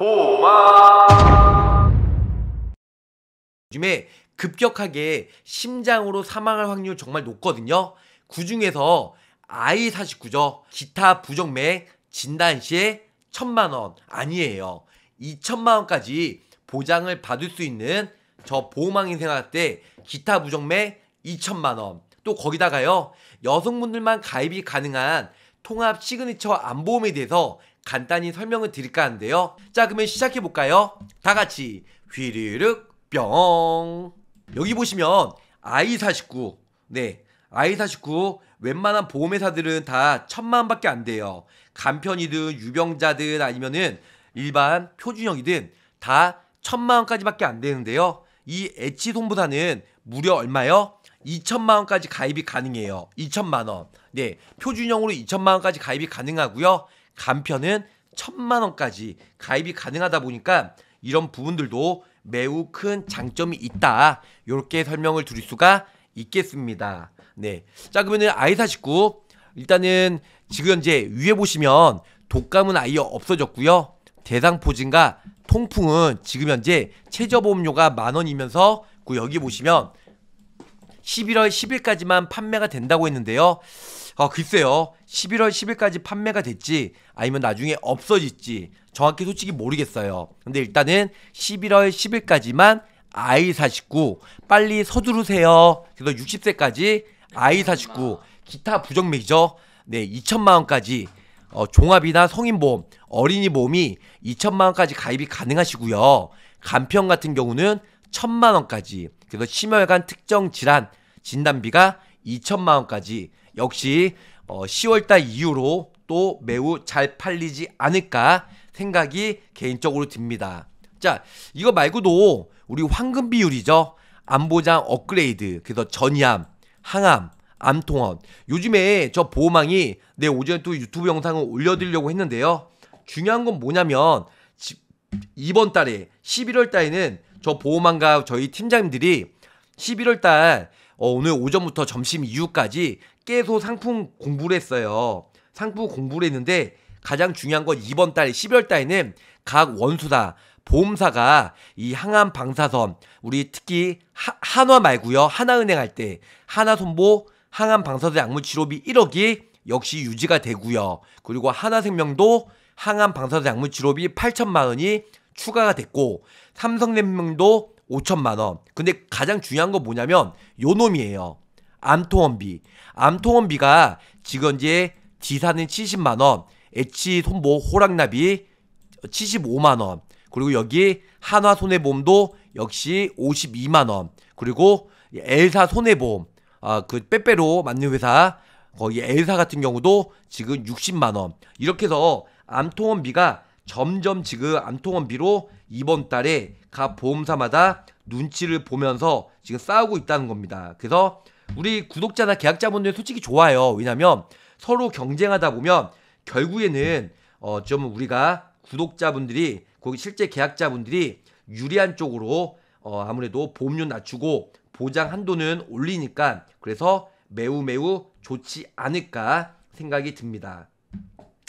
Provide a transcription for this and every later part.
보마 요즘에 급격하게 심장으로 사망할 확률 정말 높거든요 그 중에서 I49죠 기타 부정맥 진단 시에 천만원 아니에요 이천만원까지 보장을 받을 수 있는 저 보호망인 생활할 때 기타 부정맥 이천만원 또 거기다가요 여성분들만 가입이 가능한 통합 시그니처 암보험에 대해서 간단히 설명을 드릴까 한데요. 자, 그러면 시작해볼까요? 다 같이 휘르륵 뿅. 여기 보시면 I49. 네. I49 웬만한 보험회사들은 다 천만밖에 안 돼요. 간편이든 유병자든 아니면은 일반 표준형이든 다 천만원까지밖에 안 되는데요. 이 엣지손보다는 무려 얼마요? 2천만 원까지 가입이 가능해요. 2천만 원. 네, 표준형으로 2천만 원까지 가입이 가능하고요. 간편은 천만 원까지 가입이 가능하다 보니까 이런 부분들도 매우 큰 장점이 있다. 이렇게 설명을 드릴 수가 있겠습니다. 네. 자, 그러면은 i49 일단은 지금 현재 위에 보시면 독감은 아예 없어졌고요. 대상포진과 통풍은 지금 현재 최저보험료가 만 원이면서 그 여기 보시면 11월 10일까지만 판매가 된다고 했는데요. 아, 글쎄요. 11월 10일까지 판매가 됐지 아니면 나중에 없어질지 정확히 솔직히 모르겠어요. 근데 일단은 11월 10일까지만 아이 49 빨리 서두르세요. 그래서 60세까지 아이 49 기타 부정맥이죠. 네, 2천만 원까지 어, 종합이나 성인보험, 어린이보험이 2천만 원까지 가입이 가능하시고요. 간편 같은 경우는 1 천만 원까지 그래서 심혈관 특정 질환 진단비가 2천만 원까지 역시 어, 10월달 이후로 또 매우 잘 팔리지 않을까 생각이 개인적으로 듭니다. 자, 이거 말고도 우리 황금 비율이죠. 안보장 업그레이드, 그래서 전이암, 항암, 암통원. 요즘에 저 보호망이 내 오전에 또 유튜브 영상을 올려드리려고 했는데요. 중요한 건 뭐냐면 이번 달에 11월 달에는 저 보호망과 저희 팀장님들이 11월 달 어, 오늘 오전부터 점심 이후까지 깨소 상품 공부를 했어요. 상품 공부를 했는데 가장 중요한 건 이번 달 12월 달에는 각 원수사 보험사가 이 항암 방사선 우리 특히 하, 한화 말고요 하나은행 할 때 하나손보 항암 방사선 약물 치료비 1억이 역시 유지가 되고요 그리고 하나생명도 항암 방사선 약물 치료비 8천만 원이 추가가 됐고 삼성냉명도 5천만 원. 근데 가장 중요한 건 뭐냐면 요 놈이에요. 암통원비. 암통원비가 지금 이제 지사는 70만 원, 에치 손보 호랑나비 75만 원. 그리고 여기 한화 손해보험도 역시 52만 원. 그리고 엘사 손해보험 아, 그 빼빼로 만는 회사 거기 엘사 같은 경우도 지금 60만 원. 이렇게 해서 암통원비가 점점 지금 암통원비로 이번 달에 각 보험사마다 눈치를 보면서 지금 싸우고 있다는 겁니다. 그래서 우리 구독자나 계약자분들 솔직히 좋아요. 왜냐면 하 서로 경쟁하다 보면 결국에는 어좀 우리가 구독자분들이 거기 실제 계약자분들이 유리한 쪽으로 어 아무래도 보험료 낮추고 보장 한도는 올리니까 그래서 매우 매우 좋지 않을까 생각이 듭니다.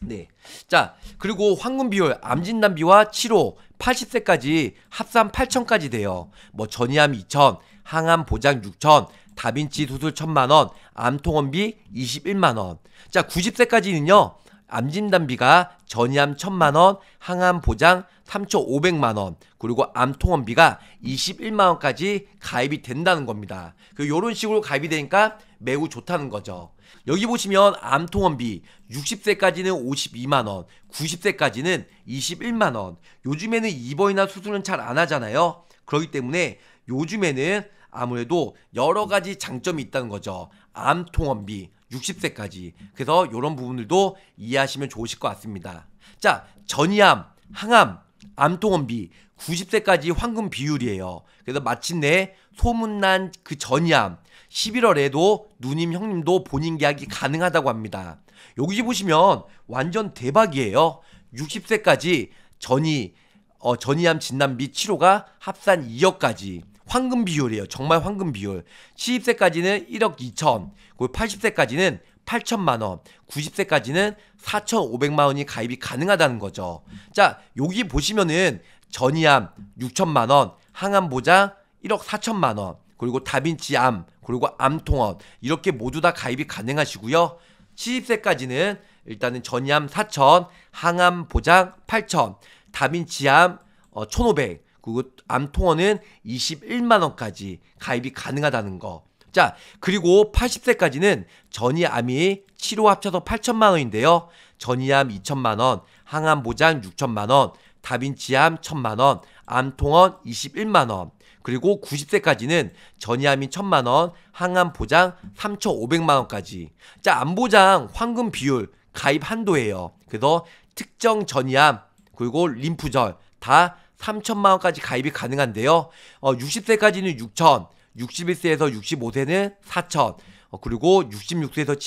네. 자, 그리고 황금 비율, 암진단 비와 치료 80세까지 합산 8천까지 돼요. 뭐 전이암 2천, 항암 보장 6천, 다빈치 수술 1천만 원, 암통원비 21만 원. 자, 90세까지는요. 암진단비가 전이암 1 천만원 항암 보장 3,500만 원, 그리고 암통원비가 21만 원까지 가입이 된다는 겁니다. 그 요런 식으로 가입이 되니까 매우 좋다는 거죠. 여기 보시면 암통원비 60세까지는 52만 원, 90세까지는 21만 원. 요즘에는 입원이나 수술은 잘 안 하잖아요. 그렇기 때문에 요즘에는 아무래도 여러 가지 장점이 있다는 거죠. 암통원비, 60세까지. 그래서 이런 부분들도 이해하시면 좋으실 것 같습니다. 자, 전이암, 항암, 암통원비 90세까지 황금 비율이에요. 그래서 마침내 소문난 그 전이암 11월에도 누님 형님도 본인 계약이 가능하다고 합니다. 여기 보시면 완전 대박이에요. 60세까지 전이 어, 전이암 진단 비 치료가 합산 2억까지 황금 비율이에요. 정말 황금 비율. 70세까지는 1억 2천, 그리고 80세까지는 8천만 원, 90세까지는 4,500만 원이 가입이 가능하다는 거죠. 자, 여기 보시면은 전이암 6천만 원, 항암 보장 1억 4천만 원, 그리고 다빈치 암, 그리고 암통원 이렇게 모두 다 가입이 가능하시고요. 70세까지는 일단은 전이암 4천, 항암 보장 8천, 다빈치암 어, 1,500, 그리고 암통원은 21만 원까지 가입이 가능하다는 거. 자, 그리고 80세까지는 전이암이 치료 합쳐서 8천만 원인데요. 전이암 2천만 원, 항암 보장 6천만 원, 다빈치암 1천만 원, 암통원 21만 원. 그리고 90세까지는 전이암이 1천만 원, 항암 보장 3,500만 원까지. 자, 암 보장 황금 비율 가입 한도예요. 그래서 특정 전이암 그리고 림프절 다 3천만 원까지 가입이 가능한데요. 어, 60세까지는 6천, 61세에서 65세는 4천, 어, 그리고 66세에서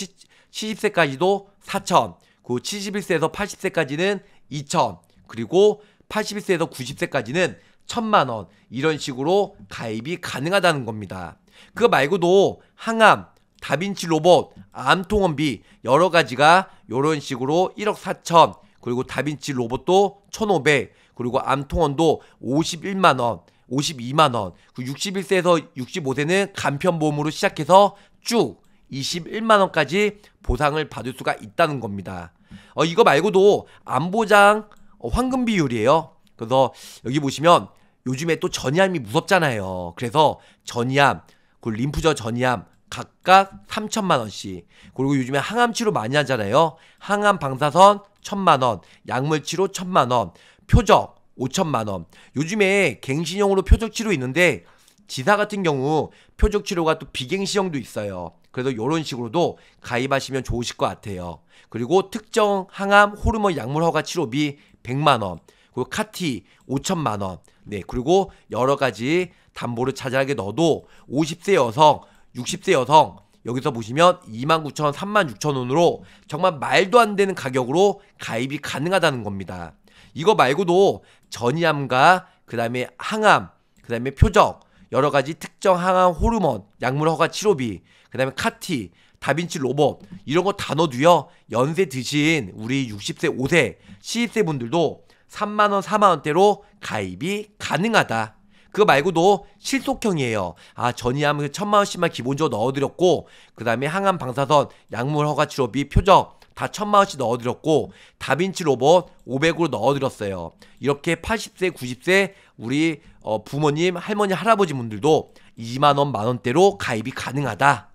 70, 세까지도 4천, 그 71세에서 80세까지는 2천, 그리고 81세에서 90세까지는 1천만 원 이런 식으로 가입이 가능하다는 겁니다. 그거 말고도 항암, 다빈치 로봇, 암통원비 여러 가지가 이런 식으로 1억 4천 그리고 다빈치 로봇도 1,500 그리고 암통원도 51만원, 52만원, 그 61세에서 65세는 간편보험으로 시작해서 쭉 21만원까지 보상을 받을 수가 있다는 겁니다. 어, 이거 말고도 암보장 어, 황금 비율이에요. 그래서 여기 보시면 요즘에 또 전이암이 무섭잖아요. 그래서 전이암, 그 림프절 전이암 각각 3천만 원씩. 그리고 요즘에 항암 치료 많이 하잖아요. 항암 방사선 1천만 원, 약물 치료 1천만 원, 표적 5천만 원. 요즘에 갱신형으로 표적 치료 있는데 지사 같은 경우 표적 치료가 또 비갱신형도 있어요. 그래서 이런 식으로도 가입하시면 좋으실 것 같아요. 그리고 특정 항암 호르몬 약물 허가 치료비 100만 원. 그리고 카티 5천만 원. 네, 그리고 여러 가지 담보를 자잘하게 넣어도 50세 여성, 60세 여성 여기서 보시면 29,000원, 36,000원으로 정말 말도 안 되는 가격으로 가입이 가능하다는 겁니다. 이거 말고도 전이암과 그다음에 항암, 그다음에 표적, 여러 가지 특정 항암 호르몬, 약물 허가 치료비, 그다음에 카티, 다빈치 로봇 이런 거 다 넣어두요. 연세 드신 우리 60세, 5세, 70세 분들도 3만 원, 4만 원대로 가입이 가능하다. 그거 말고도 실속형이에요. 아, 전이암 은1 0 0 0만 원씩만 기본적으로 넣어드렸고, 그 다음에 항암 방사선, 약물 허가 치료비, 표적, 다 천만원씩 넣어드렸고 다빈치 로봇 500으로 넣어드렸어요. 이렇게 80세, 90세 우리 어, 부모님, 할머니, 할아버지 분들도 2만원, 만원대로 가입이 가능하다.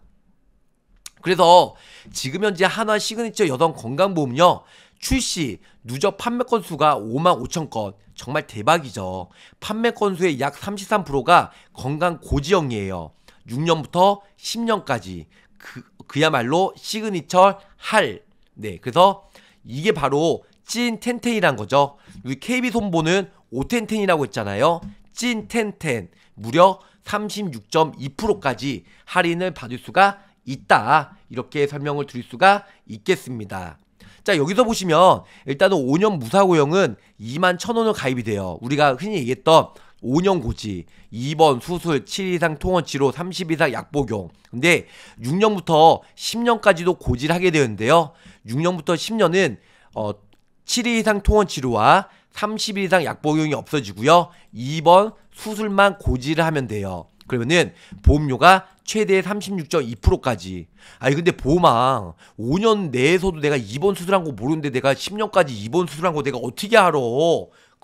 그래서 지금 현재 한화 시그니처 여성 건강보험요 출시 누적 판매 건수가 5만 5천 건 정말 대박이죠. 판매 건수의 약 33%가 건강 고지형이에요. 6년부터 10년까지 그, 그야말로 시그니처 할 네, 그래서 이게 바로 찐 텐텐이란 거죠. 우리 KB 손보는 5텐텐이라고 했잖아요. 찐 텐텐 무려 36.2%까지 할인을 받을 수가 있다. 이렇게 설명을 드릴 수가 있겠습니다. 자 여기서 보시면 일단은 5년 무사고형은 2 1 0 0 0원을 가입이 돼요. 우리가 흔히 얘기했던 5년 고지, 2번 수술, 7 이상 통원치료, 30 이상 약복용. 근데 6년부터 10년까지도 고지를 하게 되는데요. 6년부터 10년은 어, 7일 이상 통원 치료와 30일 이상 약 복용이 없어지고요. 2번 수술만 고지를 하면 돼요. 그러면은 보험료가 최대 36.2%까지. 아니 근데 보험왕 5년 내에서도 내가 입원 수술한 거 모르는데 내가 10년까지 입원 수술한 거 내가 어떻게 알아?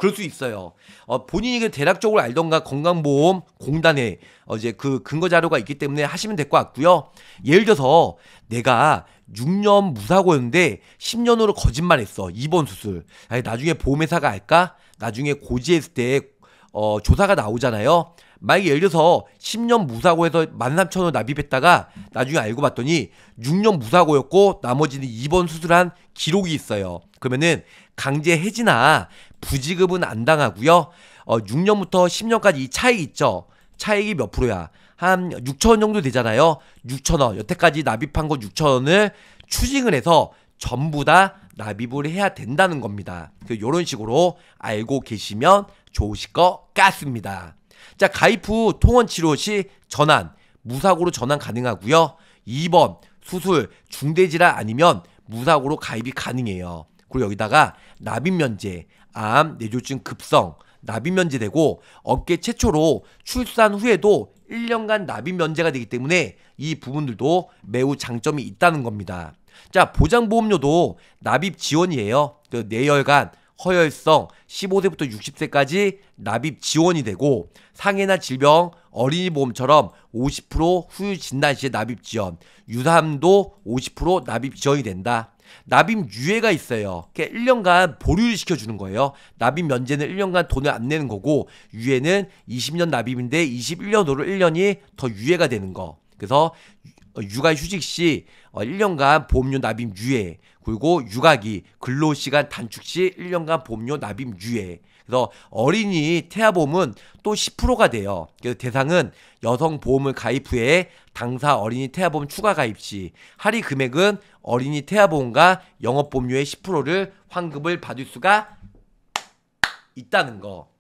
그럴 수 있어요. 어, 본인이 대략적으로 알던가 건강보험 공단에 어, 이제 그 근거 자료가 있기 때문에 하시면 될 것 같고요. 예를 들어서 내가 6년 무사고였는데 10년으로 거짓말했어. 이번 수술. 아니, 나중에 보험회사가 알까? 나중에 고지했을 때 어, 조사가 나오잖아요. 만약에 예를 들어서 10년 무사고에서 13,000원 납입했다가 나중에 알고 봤더니 6년 무사고였고 나머지는 2번 수술한 기록이 있어요. 그러면은 강제 해지나 부지급은 안 당하고요. 어, 6년부터 10년까지 이 차익 있죠. 차익이 몇 프로야? 한 6천 원 정도 되잖아요. 6천 원. 여태까지 납입한 거 6천 원을 추징을 해서 전부 다 납입을 해야 된다는 겁니다. 이런 그 식으로 알고 계시면 좋으실 것 같습니다. 자, 가입 후 통원 치료 시 전환, 무사고로 전환 가능하고요. 2번 수술, 중대지라 아니면 무사고로 가입이 가능해요. 그리고 여기다가 납입 면제 암, 뇌졸중 급성, 납입 면제되고 업계 최초로 출산 후에도 1년간 납입 면제가 되기 때문에 이 부분들도 매우 장점이 있다는 겁니다. 자, 보장보험료도 납입 지원이에요. 그 내열간 허혈성 15세부터 60세까지 납입 지원이 되고 상해나 질병, 어린이 보험처럼 50% 후유 진단 시에 납입 지원, 유산도 50% 납입 지원이 된다. 납입 유예가 있어요. 그러니까 1년간 보류를 시켜주는 거예요. 납입 면제는 1년간 돈을 안 내는 거고 유예는 20년 납입인데 21년으로 1년이 더 유예가 되는 거. 그래서 어, 육아 휴직 시 1년간 어, 보험료 납입 유예 그리고 육아기 근로시간 단축 시 1년간 보험료 납입 유예 그래서 어린이 태아보험은 또 10%가 돼요. 그래서 대상은 여성 보험을 가입 후에 당사 어린이 태아보험 추가 가입 시 할인 금액은 어린이 태아보험과 영업보험료의 10%를 환급을 받을 수가 있다는 거.